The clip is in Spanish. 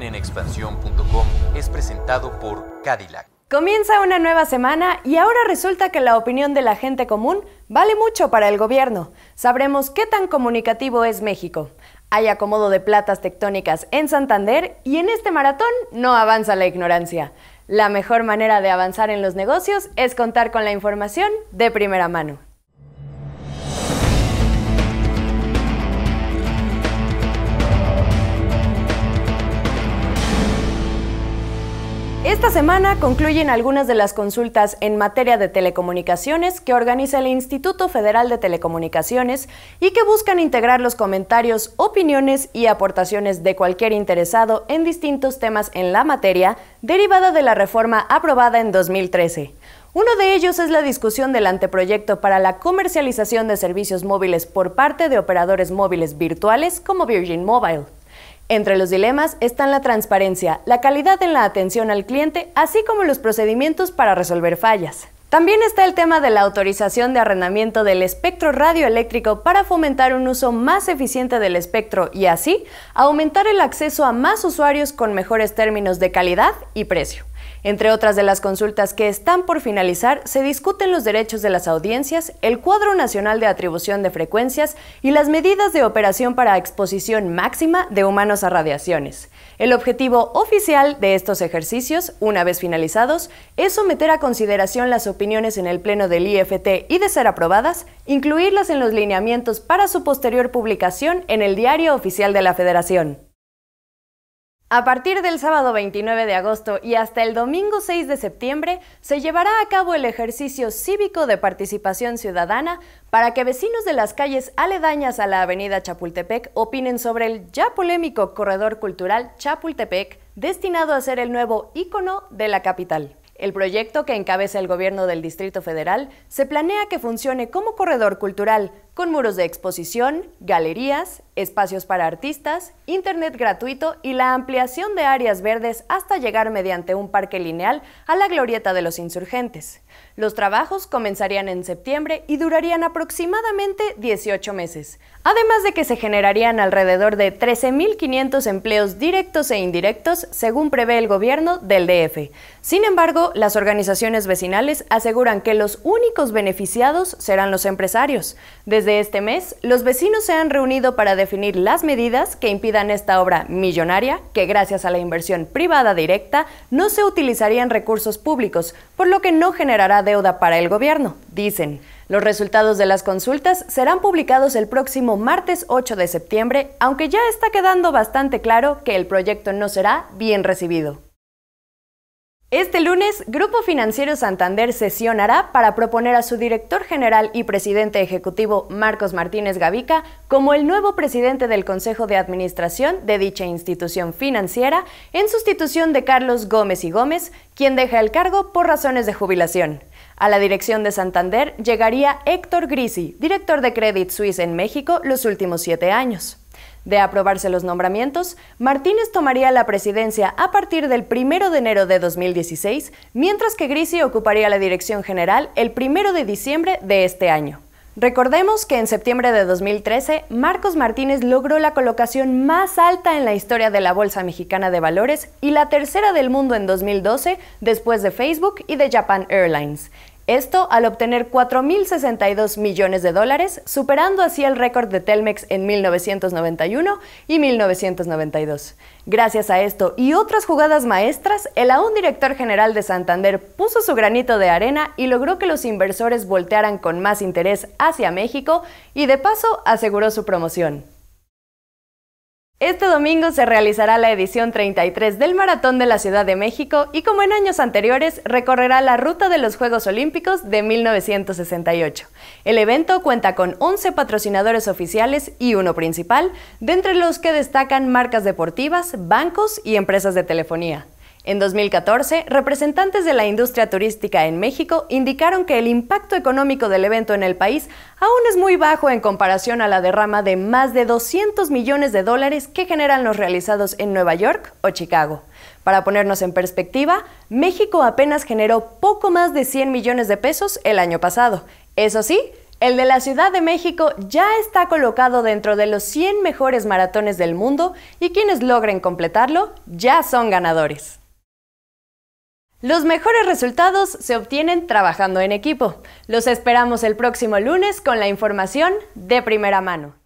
en expansión.com es presentado por Cadillac. Comienza una nueva semana y ahora resulta que la opinión de la gente común vale mucho para el gobierno. Sabremos qué tan comunicativo es México. Hay acomodo de platas tectónicas en Santander y en este maratón no avanza la ignorancia. La mejor manera de avanzar en los negocios es contar con la información de primera mano. Esta semana concluyen algunas de las consultas en materia de telecomunicaciones que organiza el Instituto Federal de Telecomunicaciones y que buscan integrar los comentarios, opiniones y aportaciones de cualquier interesado en distintos temas en la materia derivada de la reforma aprobada en 2013. Uno de ellos es la discusión del anteproyecto para la comercialización de servicios móviles por parte de operadores móviles virtuales como Virgin Mobile. Entre los dilemas están la transparencia, la calidad en la atención al cliente, así como los procedimientos para resolver fallas. También está el tema de la autorización de arrendamiento del espectro radioeléctrico para fomentar un uso más eficiente del espectro y así aumentar el acceso a más usuarios con mejores términos de calidad y precio. Entre otras de las consultas que están por finalizar, se discuten los derechos de las audiencias, el cuadro nacional de atribución de frecuencias y las medidas de operación para exposición máxima de humanos a radiaciones. El objetivo oficial de estos ejercicios, una vez finalizados, es someter a consideración las opiniones en el Pleno del IFT y, de ser aprobadas, incluirlas en los lineamientos para su posterior publicación en el Diario Oficial de la Federación. A partir del sábado 29 de agosto y hasta el domingo 6 de septiembre se llevará a cabo el ejercicio cívico de participación ciudadana para que vecinos de las calles aledañas a la avenida Chapultepec opinen sobre el ya polémico corredor cultural Chapultepec destinado a ser el nuevo ícono de la capital. El proyecto que encabeza el gobierno del Distrito Federal se planea que funcione como corredor cultural, con muros de exposición, galerías, espacios para artistas, internet gratuito y la ampliación de áreas verdes hasta llegar mediante un parque lineal a la glorieta de los insurgentes. Los trabajos comenzarían en septiembre y durarían aproximadamente 18 meses, además de que se generarían alrededor de 13.500 empleos directos e indirectos según prevé el gobierno del DF. Sin embargo, las organizaciones vecinales aseguran que los únicos beneficiados serán los empresarios. Desde este mes, los vecinos se han reunido para definir las medidas que impidan esta obra millonaria, que gracias a la inversión privada directa no se utilizarían recursos públicos, por lo que no generará deuda para el gobierno, dicen. Los resultados de las consultas serán publicados el próximo martes 8 de septiembre, aunque ya está quedando bastante claro que el proyecto no será bien recibido. Este lunes, Grupo Financiero Santander sesionará para proponer a su director general y presidente ejecutivo, Marcos Martínez Gavica, como el nuevo presidente del Consejo de Administración de dicha institución financiera, en sustitución de Carlos Gómez y Gómez, quien deja el cargo por razones de jubilación. A la dirección de Santander llegaría Héctor Grisi, director de Credit Suisse en México los últimos siete años. De aprobarse los nombramientos, Martínez tomaría la presidencia a partir del 1 de enero de 2016, mientras que Grisi ocuparía la dirección general el 1 de diciembre de este año. Recordemos que en septiembre de 2013, Marcos Martínez logró la colocación más alta en la historia de la Bolsa Mexicana de Valores y la tercera del mundo en 2012 después de Facebook y de Japan Airlines. Esto al obtener 4.062 millones de dólares, superando así el récord de Telmex en 1991 y 1992. Gracias a esto y otras jugadas maestras, el aún director general de Santander puso su granito de arena y logró que los inversores voltearan con más interés hacia México y de paso aseguró su promoción. Este domingo se realizará la edición 33 del Maratón de la Ciudad de México y como en años anteriores recorrerá la ruta de los Juegos Olímpicos de 1968. El evento cuenta con 11 patrocinadores oficiales y uno principal, de entre los que destacan marcas deportivas, bancos y empresas de telefonía. En 2014, representantes de la industria turística en México indicaron que el impacto económico del evento en el país aún es muy bajo en comparación a la derrama de más de 200 millones de dólares que generan los realizados en Nueva York o Chicago. Para ponernos en perspectiva, México apenas generó poco más de 100 millones de pesos el año pasado. Eso sí, el de la Ciudad de México ya está colocado dentro de los 100 mejores maratones del mundo y quienes logren completarlo ya son ganadores. Los mejores resultados se obtienen trabajando en equipo. Los esperamos el próximo lunes con la información de primera mano.